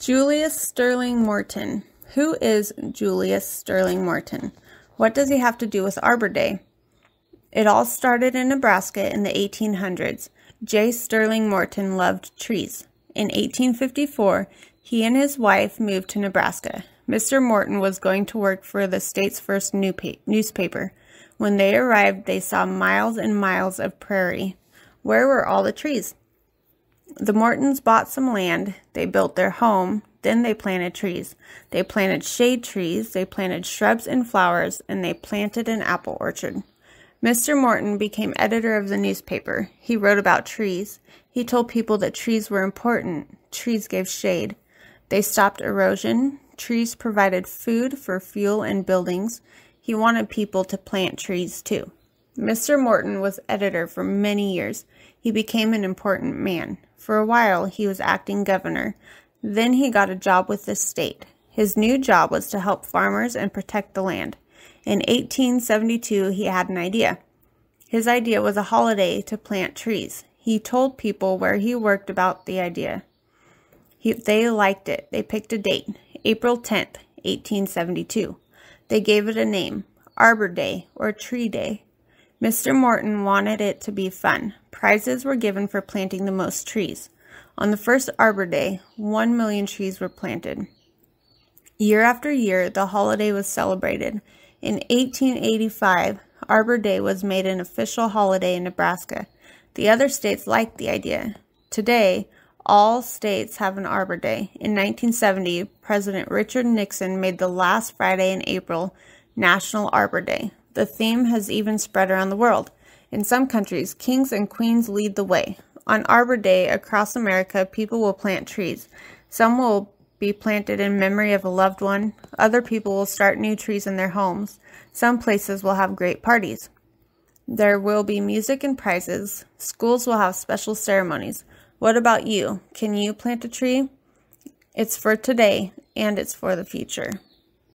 Julius Sterling Morton. Who is Julius Sterling Morton? What does he have to do with Arbor Day? It all started in Nebraska in the 1800s. J. Sterling Morton loved trees. In 1854, he and his wife moved to Nebraska. Mr. Morton was going to work for the state's first newspaper. When they arrived, they saw miles and miles of prairie. Where were all the trees? The Mortons bought some land, they built their home, then they planted trees. They planted shade trees, they planted shrubs and flowers, and they planted an apple orchard. Mr. Morton became editor of the newspaper. He wrote about trees. He told people that trees were important. Trees gave shade. They stopped erosion. Trees provided food for fuel and buildings. He wanted people to plant trees too. Mr. Morton was editor for many years. He became an important man. For a while, he was acting governor. Then he got a job with the state. His new job was to help farmers and protect the land. In 1872, he had an idea. His idea was a holiday to plant trees. He told people where he worked about the idea. He, they liked it. They picked a date, April 10th, 1872. They gave it a name, Arbor Day or Tree Day. Mr. Morton wanted it to be fun. Prizes were given for planting the most trees. On the first Arbor Day, 1 million trees were planted. Year after year, the holiday was celebrated. In 1885, Arbor Day was made an official holiday in Nebraska. The other states liked the idea. Today, all states have an Arbor Day. In 1970, President Richard Nixon made the last Friday in April National Arbor Day. The theme has even spread around the world. In some countries, kings and queens lead the way. On Arbor Day across America, people will plant trees. Some will be planted in memory of a loved one. Other people will start new trees in their homes. Some places will have great parties. There will be music and prizes. Schools will have special ceremonies. What about you? Can you plant a tree? It's for today and it's for the future.